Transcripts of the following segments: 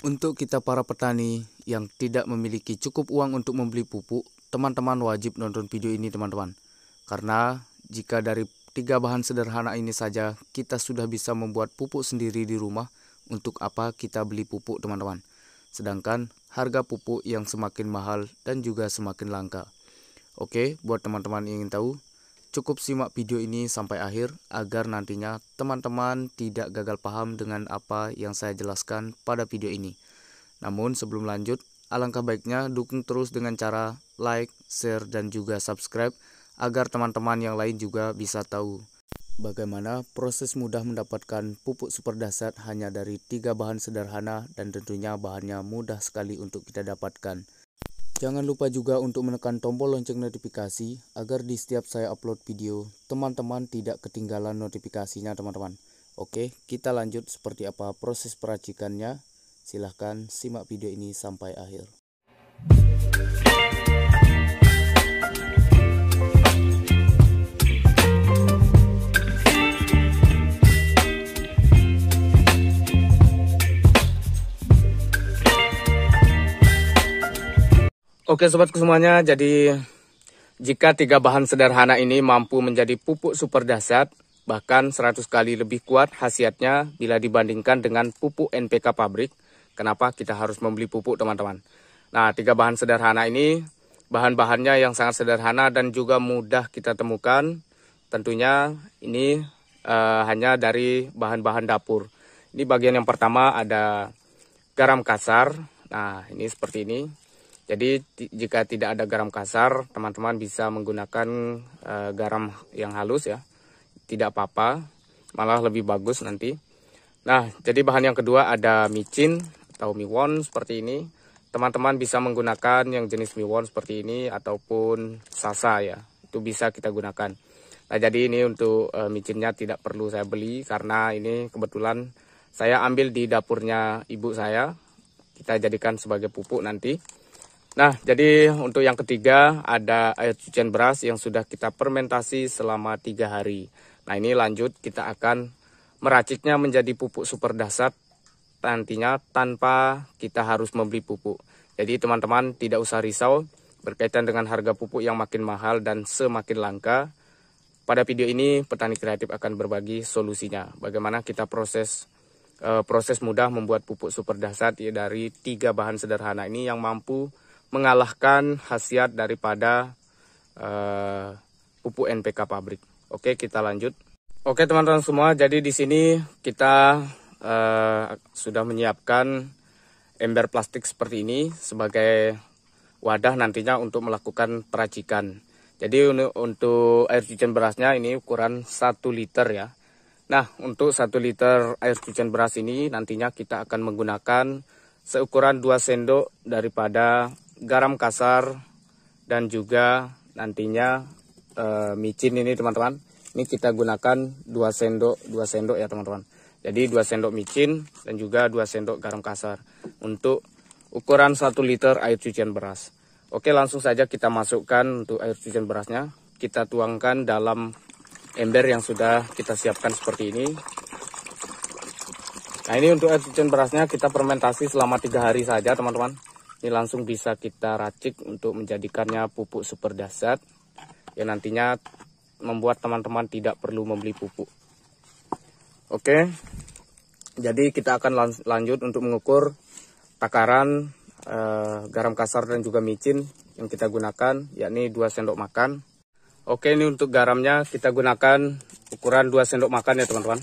Untuk kita para petani yang tidak memiliki cukup uang untuk membeli pupuk, teman-teman wajib nonton video ini teman-teman. Karena jika dari tiga bahan sederhana ini saja kita sudah bisa membuat pupuk sendiri di rumah, untuk apa kita beli pupuk teman-teman. Sedangkan harga pupuk yang semakin mahal dan juga semakin langka. Oke, buat teman-teman yang ingin tahu, Cukup simak video ini sampai akhir agar nantinya teman-teman tidak gagal paham dengan apa yang saya jelaskan pada video ini. Namun sebelum lanjut, alangkah baiknya dukung terus dengan cara like, share, dan juga subscribe agar teman-teman yang lain juga bisa tahu bagaimana proses mudah mendapatkan pupuk super dasar hanya dari tiga bahan sederhana dan tentunya bahannya mudah sekali untuk kita dapatkan. Jangan lupa juga untuk menekan tombol lonceng notifikasi agar di setiap saya upload video, teman-teman tidak ketinggalan notifikasinya teman-teman. Oke, kita lanjut seperti apa proses peracikannya. Silahkan simak video ini sampai akhir. Oke sobatku semuanya, jadi jika tiga bahan sederhana ini mampu menjadi pupuk super dasar bahkan 100 kali lebih kuat khasiatnya bila dibandingkan dengan pupuk NPK pabrik, kenapa kita harus membeli pupuk teman-teman? Nah, tiga bahan sederhana ini, bahan-bahannya yang sangat sederhana dan juga mudah kita temukan, tentunya ini uh, hanya dari bahan-bahan dapur. Ini bagian yang pertama ada garam kasar, nah ini seperti ini, jadi jika tidak ada garam kasar, teman-teman bisa menggunakan e, garam yang halus ya. Tidak apa-apa, malah lebih bagus nanti. Nah, jadi bahan yang kedua ada micin atau miwon seperti ini. Teman-teman bisa menggunakan yang jenis miwon seperti ini ataupun sasa ya. Itu bisa kita gunakan. Nah, jadi ini untuk e, micinnya tidak perlu saya beli karena ini kebetulan saya ambil di dapurnya ibu saya. Kita jadikan sebagai pupuk nanti. Nah, jadi untuk yang ketiga ada air cucian beras yang sudah kita fermentasi selama tiga hari. Nah, ini lanjut kita akan meraciknya menjadi pupuk super dasar nantinya tanpa kita harus membeli pupuk. Jadi teman-teman tidak usah risau berkaitan dengan harga pupuk yang makin mahal dan semakin langka. Pada video ini petani kreatif akan berbagi solusinya. Bagaimana kita proses eh, proses mudah membuat pupuk super dasar ya, dari tiga bahan sederhana ini yang mampu mengalahkan khasiat daripada uh, pupuk NPK pabrik. Oke, kita lanjut. Oke, teman-teman semua, jadi di sini kita uh, sudah menyiapkan ember plastik seperti ini sebagai wadah nantinya untuk melakukan peracikan. Jadi untuk air cucian berasnya ini ukuran 1 liter ya. Nah, untuk 1 liter air cucian beras ini nantinya kita akan menggunakan seukuran 2 sendok daripada garam kasar dan juga nantinya e, micin ini teman-teman. Ini kita gunakan 2 sendok, 2 sendok ya teman-teman. Jadi 2 sendok micin dan juga 2 sendok garam kasar untuk ukuran 1 liter air cucian beras. Oke, langsung saja kita masukkan untuk air cucian berasnya. Kita tuangkan dalam ember yang sudah kita siapkan seperti ini. Nah, ini untuk air cucian berasnya kita fermentasi selama 3 hari saja, teman-teman. Ini langsung bisa kita racik untuk menjadikannya pupuk super dasar yang nantinya membuat teman-teman tidak perlu membeli pupuk. Oke, jadi kita akan lanjut untuk mengukur takaran eh, garam kasar dan juga micin yang kita gunakan, yakni 2 sendok makan. Oke, ini untuk garamnya kita gunakan ukuran 2 sendok makan ya teman-teman.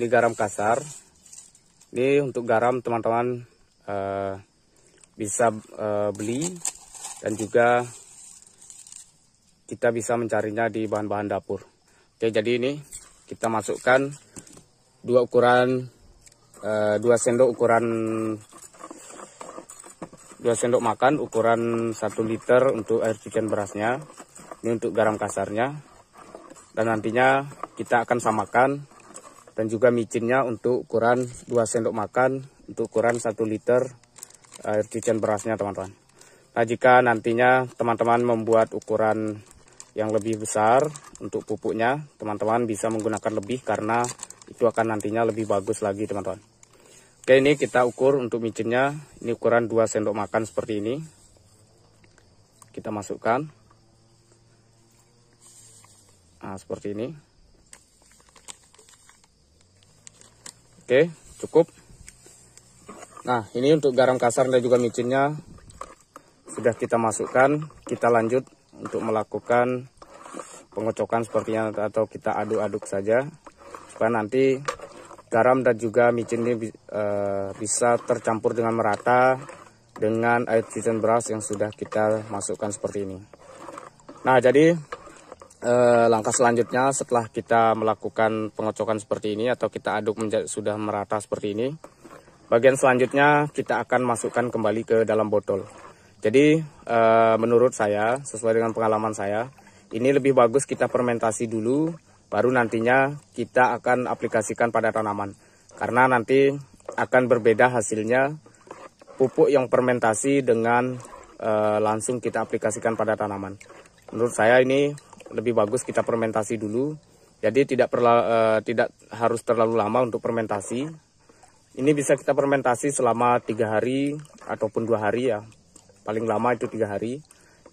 Ini garam kasar. Ini untuk garam teman-teman eh, bisa uh, beli dan juga kita bisa mencarinya di bahan-bahan dapur. Oke, jadi ini kita masukkan dua ukuran uh, dua sendok ukuran dua sendok makan ukuran satu liter untuk air cucian berasnya. Ini untuk garam kasarnya. Dan nantinya kita akan samakan dan juga micinnya untuk ukuran dua sendok makan untuk ukuran satu liter air cucian berasnya teman-teman. Nah jika nantinya teman-teman membuat ukuran yang lebih besar untuk pupuknya, teman-teman bisa menggunakan lebih karena itu akan nantinya lebih bagus lagi teman-teman. Oke ini kita ukur untuk micinnya, ini ukuran 2 sendok makan seperti ini. Kita masukkan. Nah seperti ini. Oke cukup. Nah, ini untuk garam kasar dan juga micinnya sudah kita masukkan. Kita lanjut untuk melakukan pengocokan sepertinya atau kita aduk-aduk saja supaya nanti garam dan juga micin ini e, bisa tercampur dengan merata dengan air cucian beras yang sudah kita masukkan seperti ini. Nah, jadi e, langkah selanjutnya setelah kita melakukan pengocokan seperti ini atau kita aduk menjadi sudah merata seperti ini, Bagian selanjutnya kita akan masukkan kembali ke dalam botol. Jadi eh, menurut saya, sesuai dengan pengalaman saya, ini lebih bagus kita fermentasi dulu, baru nantinya kita akan aplikasikan pada tanaman. Karena nanti akan berbeda hasilnya pupuk yang fermentasi dengan eh, langsung kita aplikasikan pada tanaman. Menurut saya ini lebih bagus kita fermentasi dulu. Jadi tidak perla, eh, tidak harus terlalu lama untuk fermentasi ini bisa kita fermentasi selama tiga hari ataupun dua hari ya. Paling lama itu tiga hari.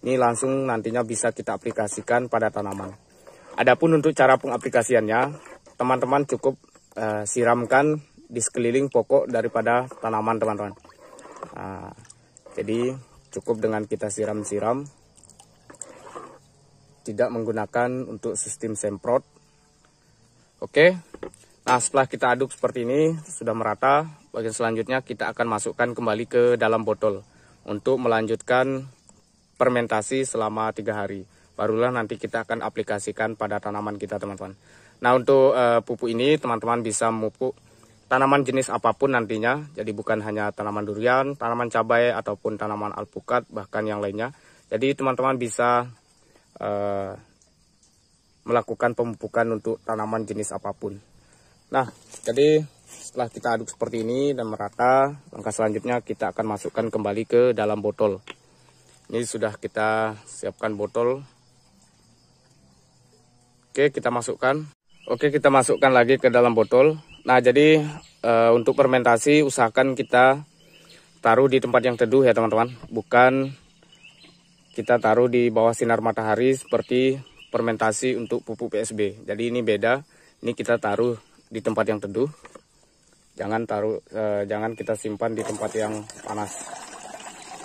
Ini langsung nantinya bisa kita aplikasikan pada tanaman. Adapun untuk cara pengaplikasiannya, teman-teman cukup uh, siramkan di sekeliling pokok daripada tanaman teman-teman. Nah, jadi cukup dengan kita siram-siram. Tidak menggunakan untuk sistem semprot. Oke. Okay. Nah setelah kita aduk seperti ini sudah merata, bagian selanjutnya kita akan masukkan kembali ke dalam botol untuk melanjutkan fermentasi selama tiga hari. Barulah nanti kita akan aplikasikan pada tanaman kita teman-teman. Nah untuk uh, pupuk ini teman-teman bisa memupuk tanaman jenis apapun nantinya. Jadi bukan hanya tanaman durian, tanaman cabai ataupun tanaman alpukat bahkan yang lainnya. Jadi teman-teman bisa uh, melakukan pemupukan untuk tanaman jenis apapun. Nah, jadi setelah kita aduk seperti ini dan merata, langkah selanjutnya kita akan masukkan kembali ke dalam botol. Ini sudah kita siapkan botol. Oke, kita masukkan. Oke, kita masukkan lagi ke dalam botol. Nah, jadi e, untuk fermentasi usahakan kita taruh di tempat yang teduh ya, teman-teman. Bukan kita taruh di bawah sinar matahari seperti fermentasi untuk pupuk PSB. Jadi ini beda. Ini kita taruh di tempat yang teduh. Jangan taruh, eh, jangan kita simpan di tempat yang panas.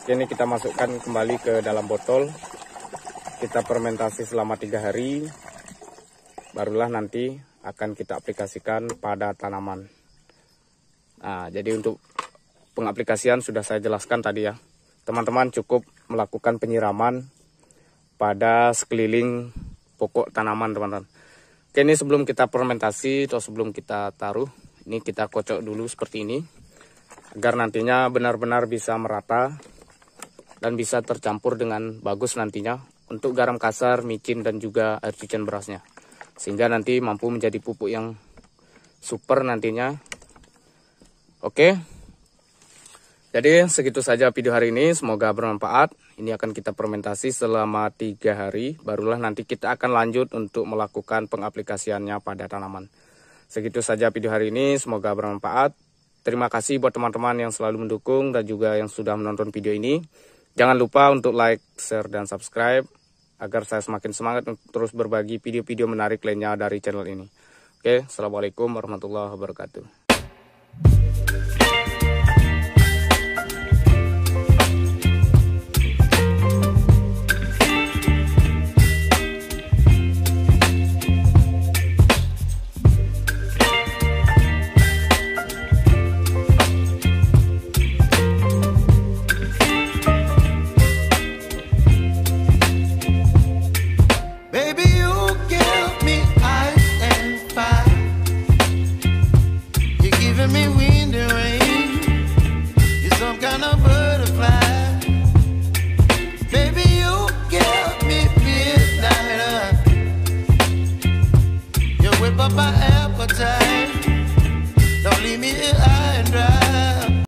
Ini kita masukkan kembali ke dalam botol. Kita fermentasi selama tiga hari. Barulah nanti akan kita aplikasikan pada tanaman. Nah, jadi untuk pengaplikasian sudah saya jelaskan tadi ya. Teman-teman cukup melakukan penyiraman pada sekeliling pokok tanaman teman-teman. Oke ini sebelum kita fermentasi atau sebelum kita taruh ini kita kocok dulu seperti ini agar nantinya benar-benar bisa merata dan bisa tercampur dengan bagus nantinya untuk garam kasar, micin dan juga air cucian berasnya sehingga nanti mampu menjadi pupuk yang super nantinya oke jadi segitu saja video hari ini, semoga bermanfaat. Ini akan kita fermentasi selama tiga hari, barulah nanti kita akan lanjut untuk melakukan pengaplikasiannya pada tanaman. Segitu saja video hari ini, semoga bermanfaat. Terima kasih buat teman-teman yang selalu mendukung dan juga yang sudah menonton video ini. Jangan lupa untuk like, share, dan subscribe agar saya semakin semangat untuk terus berbagi video-video menarik lainnya dari channel ini. Oke, Assalamualaikum warahmatullahi wabarakatuh.